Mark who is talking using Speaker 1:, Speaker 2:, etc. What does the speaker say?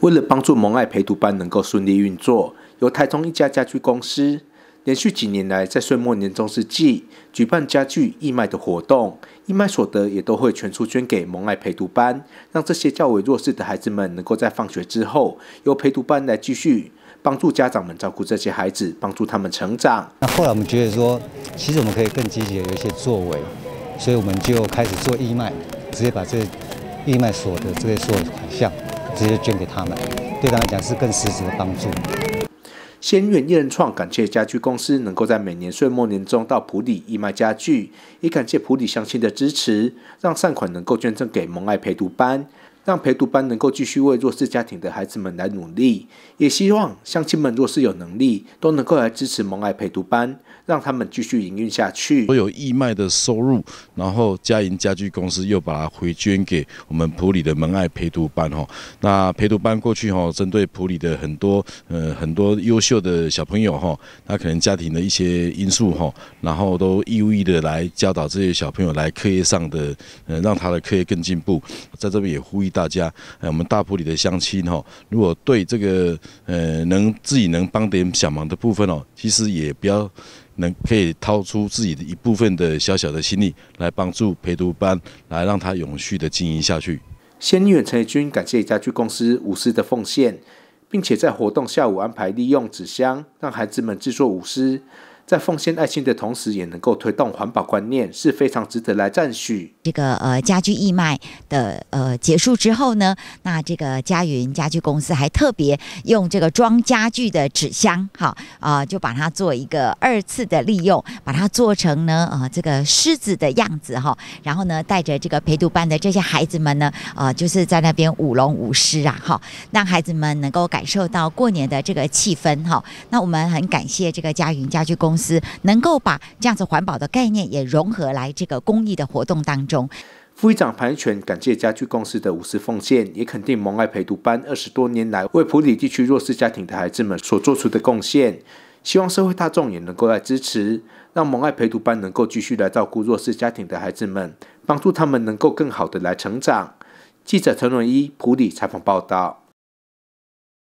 Speaker 1: 为了帮助蒙爱陪读班能够顺利运作，由台中一家家具公司连续几年来在岁末年终之际举办家具义卖的活动，义卖所得也都会全数捐给蒙爱陪读班，让这些较为弱势的孩子们能够在放学之后由陪读班来继续帮助家长们照顾这些孩子，帮助他们成长。那后来我们觉得说，其实我们可以更积极有一些作为，所以我们就开始做义卖，直接把这义卖所得这些所有的款项。直接捐给他们，对他们来讲是更实质的帮助。先愿一人创感谢家具公司能够在每年岁末年终到普里义卖家具，也感谢普里乡亲的支持，让善款能够捐赠给蒙爱陪读班。让陪读班能够继续为弱势家庭的孩子们来努力，也希望乡亲们若是有能力，都能够来支持
Speaker 2: 蒙爱陪读班，让他们继续营运下去。会有义卖的收入，然后嘉盈家具公司又把它回捐给我们普里的蒙爱陪读班。吼，那陪读班过去吼，针对普里的很多呃很多优秀的小朋友吼，那可能家庭的一些因素吼，然后都义务的来教导这些小朋友来课业上的，呃，让他的课业更进步。在这边也呼吁。大家，哎，我们大埔里的乡亲哈，如果对这个，呃，能自己能帮点小忙的部分哦，其实也不要能可以掏出自己的一部分的小小的心力来帮助陪读班，来让它永续的经营下去。
Speaker 1: 先远陈义军，感谢家具公司无私的奉献，并且在活动下午安排利用纸箱让孩子们制作舞狮。在奉献爱心的同时，也能够推动环保观念，是非常值得来赞许。
Speaker 3: 这个呃家具义卖的呃结束之后呢，那这个嘉云家具公司还特别用这个装家具的纸箱，哈啊，就把它做一个二次的利用，把它做成呢呃这个狮子的样子哈，然后呢带着这个陪读班的这些孩子们呢，啊就是在那边舞龙舞狮啊，哈。让孩子们能够感受到过年的这个气氛哈。那我们很感谢这个嘉云家具公。司能够把这样子环保的概念也融合来这个公益的活动当中。
Speaker 1: 副议长潘玉感谢家具公司的无私奉献，也肯定蒙爱陪读班二十多年来为普里地区弱势家庭的孩子们所做出的贡献。希望社会大众也能够来支持，让蒙爱陪读班能够继续来照顾弱势家庭的孩子们，帮助他们能够更好的来成长。记者陈文一，普里采访报道。